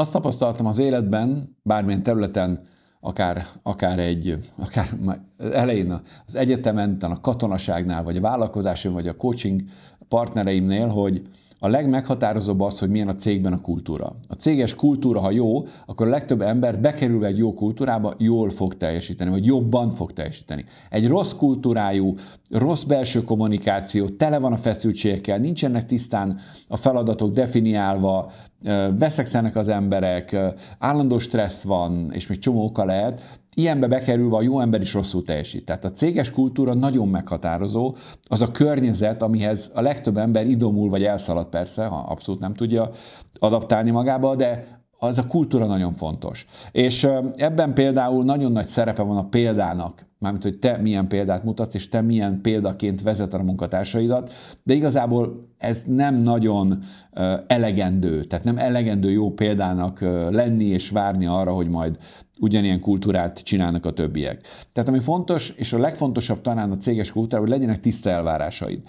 Azt tapasztaltam az életben, bármilyen területen, akár, akár egy, akár elején az egyetemen, a katonaságnál, vagy a vállalkozásom, vagy a coaching partnereimnél, hogy a legmeghatározóbb az, hogy milyen a cégben a kultúra. A céges kultúra, ha jó, akkor a legtöbb ember bekerülve egy jó kultúrába jól fog teljesíteni, vagy jobban fog teljesíteni. Egy rossz kultúrájú, rossz belső kommunikáció, tele van a feszültségekkel, nincsenek tisztán a feladatok definiálva, veszekszenek az emberek, állandó stressz van, és még csomó oka lehet, ilyenbe bekerülve a jó ember is rosszul teljesít. Tehát a céges kultúra nagyon meghatározó, az a környezet, amihez a legtöbb ember idomul, vagy elszalad persze, ha abszolút nem tudja adaptálni magába, de az a kultúra nagyon fontos. És ebben például nagyon nagy szerepe van a példának, mármint, hogy te milyen példát mutatsz, és te milyen példaként vezeted a munkatársaidat, de igazából ez nem nagyon elegendő, tehát nem elegendő jó példának lenni és várni arra, hogy majd ugyanilyen kultúrát csinálnak a többiek. Tehát ami fontos, és a legfontosabb talán a céges kultúrában, hogy legyenek tiszta elvárásaid.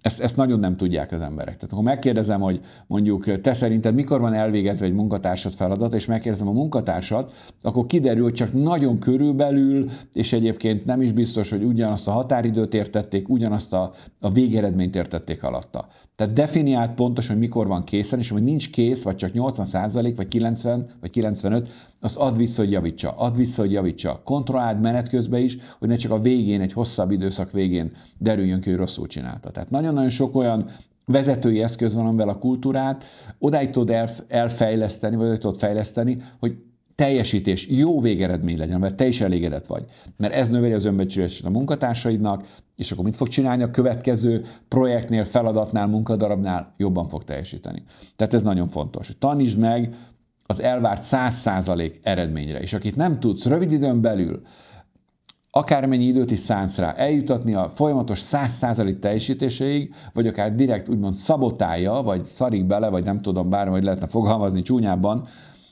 Ezt, ezt nagyon nem tudják az emberek. Tehát akkor megkérdezem, hogy mondjuk te szerinted mikor van elvégezve egy munkatársad feladat, és megkérdezem a munkatársat, akkor kiderül, hogy csak nagyon körülbelül, és egyébként nem is biztos, hogy ugyanazt a határidőt értették, ugyanazt a, a végeredményt értették alatta. Tehát definiált pontosan, hogy mikor van készen, és hogy nincs kész, vagy csak 80 vagy 90, vagy 95, az ad vissza, hogy javítsa, ad vissza, hogy javítsa. Kontrolláld menet közben is, hogy ne csak a végén, egy hosszabb időszak végén derüljön ki, hogy rosszul csinálta. Tehát nagyon-nagyon sok olyan vezetői eszköz van, amivel a kultúrát odáig tudod elfejleszteni, vagy tudod fejleszteni, hogy teljesítés, jó végeredmény legyen, mert te is elégedett vagy. Mert ez növeli az önbecsülését a munkatársaidnak, és akkor mit fog csinálni a következő projektnél, feladatnál, munkadarabnál jobban fog teljesíteni. Tehát ez nagyon fontos. Tanítsd meg az elvárt 100% eredményre, és akit nem tudsz rövid időn belül akármennyi időt is szánsz rá, eljutatni a folyamatos 100% teljesítéséig, vagy akár direkt úgymond szabotálja, vagy szarik bele, vagy nem tudom, bármi, hogy lehetne fogalmazni csúnyában,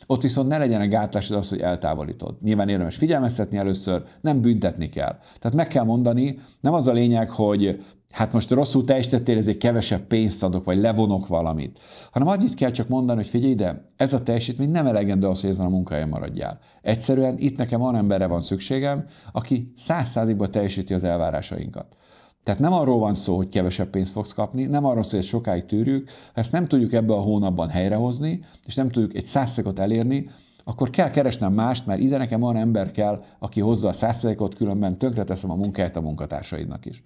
ott viszont ne legyenek gátlásod az, hogy eltávolítod. Nyilván érdemes figyelmeztetni először, nem büntetni kell. Tehát meg kell mondani, nem az a lényeg, hogy hát most rosszul teljesítettél, ezért kevesebb pénzt adok, vagy levonok valamit. Hanem annyit kell csak mondani, hogy figyelj ide, ez a teljesítmény nem elegendő az, hogy ezen a munkahelyen maradjál. Egyszerűen itt nekem olyan emberre van szükségem, aki száz százalékban teljesíti az elvárásainkat. Tehát nem arról van szó, hogy kevesebb pénzt fogsz kapni, nem arról szó, hogy sokáig tűrjük, ha ezt nem tudjuk ebbe a hónapban helyrehozni, és nem tudjuk egy százszegot elérni, akkor kell keresnem mást, mert ide nekem olyan ember kell, aki hozza a százszegot, különben tönkreteszem a munkáját a munkatársaidnak is.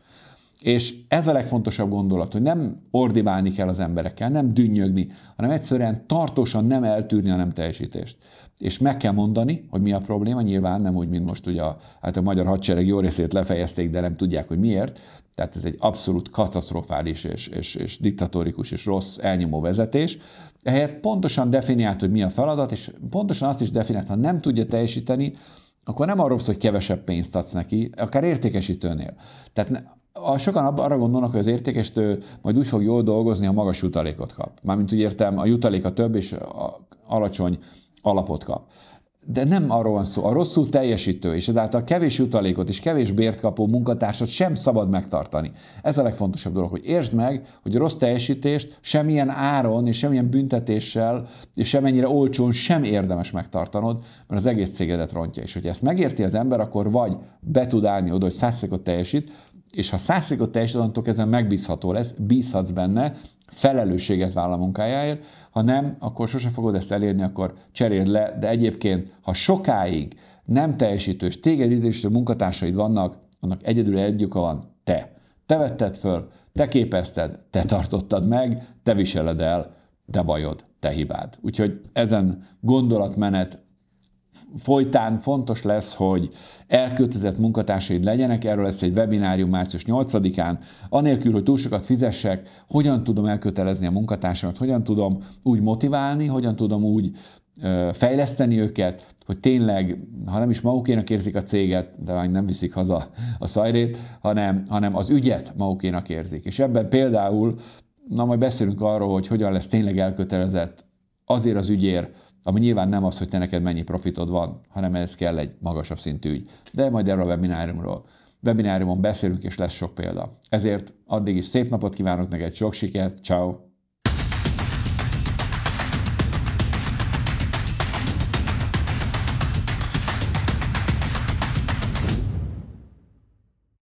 És ez a legfontosabb gondolat, hogy nem ordibálni kell az emberekkel, nem dünnyögni, hanem egyszerűen tartósan nem eltűrni a nem teljesítést. És meg kell mondani, hogy mi a probléma, nyilván nem úgy, mint most ugye a, hát a magyar hadsereg jó részét lefejezték, de nem tudják, hogy miért. Tehát ez egy abszolút katasztrofális és, és, és diktatórikus és rossz elnyomó vezetés. Ehelyett pontosan definiált, hogy mi a feladat, és pontosan azt is definiált, ha nem tudja teljesíteni, akkor nem arról szól, hogy kevesebb pénzt adsz neki, akár értékesítőnél. Tehát a, sokan arra gondolnak, hogy az értékesítő majd úgy fog jól dolgozni, ha magas jutalékot kap. Mármint úgy értem, a a több és a alacsony alapot kap. De nem arról van szó. A rosszul teljesítő és ezáltal kevés jutalékot és kevés bért kapó munkatársat sem szabad megtartani. Ez a legfontosabb dolog, hogy értsd meg, hogy a rossz teljesítést semmilyen áron és semmilyen büntetéssel és semennyire olcsón sem érdemes megtartanod, mert az egész cégedet rontja. És hogyha ezt megérti az ember, akkor vagy be tud állni oda, hogy százszékot teljesít, és ha százszékot teljesítettek, ezen megbízható lesz, bízhatsz benne, felelősséget vállal a munkájáért, ha nem, akkor sose fogod ezt elérni, akkor cseréld le, de egyébként, ha sokáig nem teljesítős, téged idősítő munkatársaid vannak, annak egyedül egy oka van, te. Te vetted föl, te képezted, te tartottad meg, te viseled el, te bajod, te hibád. Úgyhogy ezen gondolatmenet folytán fontos lesz, hogy elkötelezett munkatársaid legyenek, erről lesz egy webinárium március 8-án, anélkül, hogy túl sokat fizessek, hogyan tudom elkötelezni a munkatársamat, hogyan tudom úgy motiválni, hogyan tudom úgy fejleszteni őket, hogy tényleg, ha nem is magukénak érzik a céget, de már nem viszik haza a szajrét, hanem, hanem az ügyet magukénak érzik. És ebben például, na majd beszélünk arról, hogy hogyan lesz tényleg elkötelezett azért az ügyért, ami nyilván nem az, hogy te neked mennyi profitod van, hanem ez kell egy magasabb szintű ügy. De majd erről a webináriumról. Webináriumon beszélünk, és lesz sok példa. Ezért addig is szép napot kívánok neked, sok sikert, ciao.